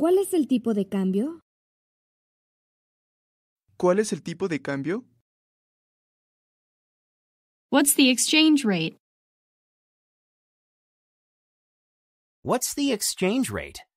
¿Cuál es el tipo de cambio? ¿Cuál es el tipo de cambio? What's the exchange rate? What's the exchange rate?